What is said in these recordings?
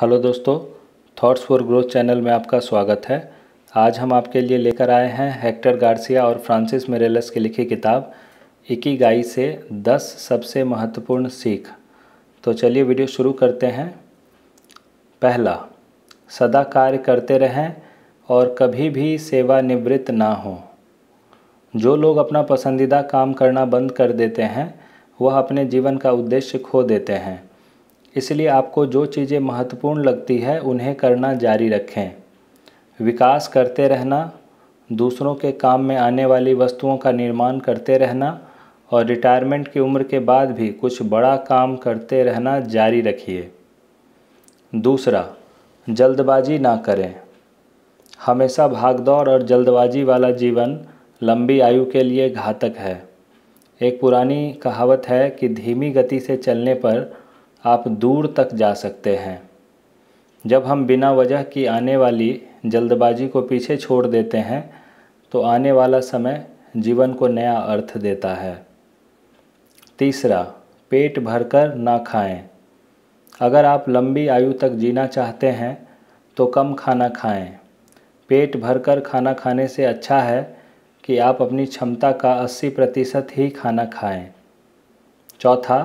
hello दोस्तों thoughts for growth channel में आपका स्वागत है आज हम आपके लिए लेकर आए हैं हेक्टर गार्सिया और फ्रांसिस मेरेलस की लिखी किताब इकी गाई से दस सबसे महत्वपूर्ण सीख तो चलिए वीडियो शुरू करते हैं पहला सदा कार्य करते रहें और कभी भी सेवानिवृत्त ना हों जो लोग अपना पसंदीदा काम करना बंद कर देते हैं वह अपने जीवन का उद्देश्य खो देते हैं इसलिए आपको जो चीज़ें महत्वपूर्ण लगती है उन्हें करना जारी रखें विकास करते रहना दूसरों के काम में आने वाली वस्तुओं का निर्माण करते रहना और रिटायरमेंट की उम्र के बाद भी कुछ बड़ा काम करते रहना जारी रखिए दूसरा जल्दबाजी ना करें हमेशा भागदौड़ और जल्दबाजी वाला जीवन लंबी आयु के लिए घातक है एक पुरानी कहावत है कि धीमी गति से चलने पर आप दूर तक जा सकते हैं जब हम बिना वजह की आने वाली जल्दबाजी को पीछे छोड़ देते हैं तो आने वाला समय जीवन को नया अर्थ देता है तीसरा पेट भरकर ना खाएं अगर आप लंबी आयु तक जीना चाहते हैं तो कम खाना खाएं पेट भरकर खाना खाने से अच्छा है कि आप अपनी क्षमता का 80 प्रतिशत ही खाना खाएं चौथा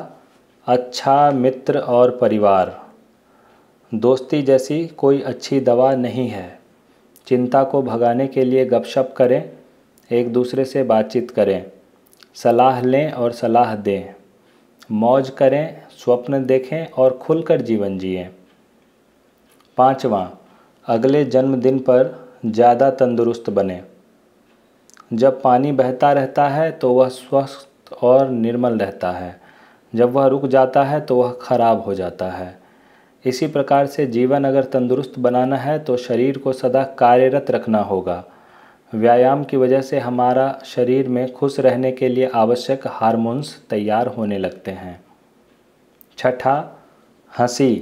अच्छा मित्र और परिवार दोस्ती जैसी कोई अच्छी दवा नहीं है चिंता को भगाने के लिए गपशप करें एक दूसरे से बातचीत करें सलाह लें और सलाह दें मौज करें स्वप्न देखें और खुलकर जीवन जिए पाँचवा अगले जन्मदिन पर ज़्यादा तंदुरुस्त बने जब पानी बहता रहता है तो वह स्वस्थ और निर्मल रहता है जब वह रुक जाता है तो वह खराब हो जाता है इसी प्रकार से जीवन अगर तंदुरुस्त बनाना है तो शरीर को सदा कार्यरत रखना होगा व्यायाम की वजह से हमारा शरीर में खुश रहने के लिए आवश्यक हार्मोन्स तैयार होने लगते हैं छठा हंसी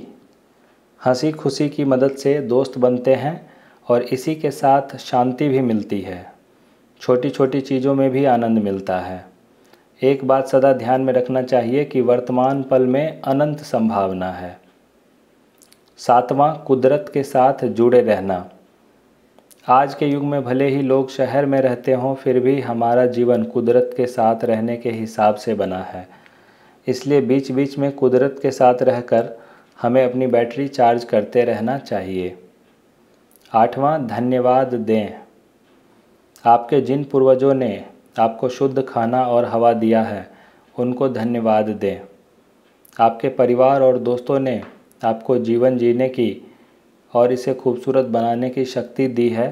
हंसी खुशी की मदद से दोस्त बनते हैं और इसी के साथ शांति भी मिलती है छोटी छोटी चीज़ों में भी आनंद मिलता है एक बात सदा ध्यान में रखना चाहिए कि वर्तमान पल में अनंत संभावना है सातवां कुदरत के साथ जुड़े रहना आज के युग में भले ही लोग शहर में रहते हों फिर भी हमारा जीवन कुदरत के साथ रहने के हिसाब से बना है इसलिए बीच बीच में कुदरत के साथ रहकर हमें अपनी बैटरी चार्ज करते रहना चाहिए आठवां धन्यवाद दें आपके जिन पूर्वजों ने आपको शुद्ध खाना और हवा दिया है उनको धन्यवाद दें आपके परिवार और दोस्तों ने आपको जीवन जीने की और इसे खूबसूरत बनाने की शक्ति दी है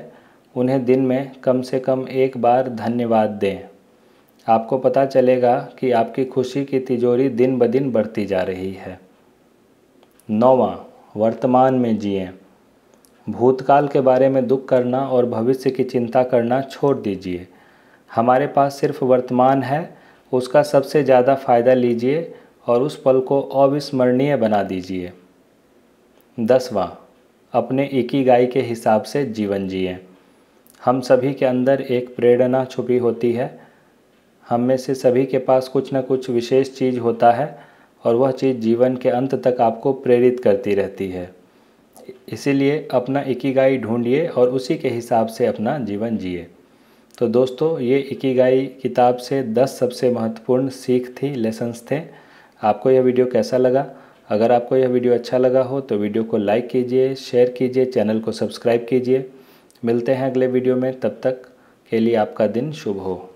उन्हें दिन में कम से कम एक बार धन्यवाद दें आपको पता चलेगा कि आपकी खुशी की तिजोरी दिन ब दिन बढ़ती जा रही है नौवा वर्तमान में जिए भूतकाल के बारे में दुख करना और भविष्य की चिंता करना छोड़ दीजिए हमारे पास सिर्फ वर्तमान है उसका सबसे ज़्यादा फ़ायदा लीजिए और उस पल को अविस्मरणीय बना दीजिए दसवां अपने इकीगाई के हिसाब से जीवन जिए हम सभी के अंदर एक प्रेरणा छुपी होती है हम में से सभी के पास कुछ ना कुछ विशेष चीज़ होता है और वह चीज़ जीवन के अंत तक आपको प्रेरित करती रहती है इसीलिए अपना इकीगाई ढूंढिए और उसी के हिसाब से अपना जीवन जिए तो दोस्तों ये इकीगाई किताब से 10 सबसे महत्वपूर्ण सीख थी लेसन्स थे आपको यह वीडियो कैसा लगा अगर आपको यह वीडियो अच्छा लगा हो तो वीडियो को लाइक कीजिए शेयर कीजिए चैनल को सब्सक्राइब कीजिए मिलते हैं अगले वीडियो में तब तक के लिए आपका दिन शुभ हो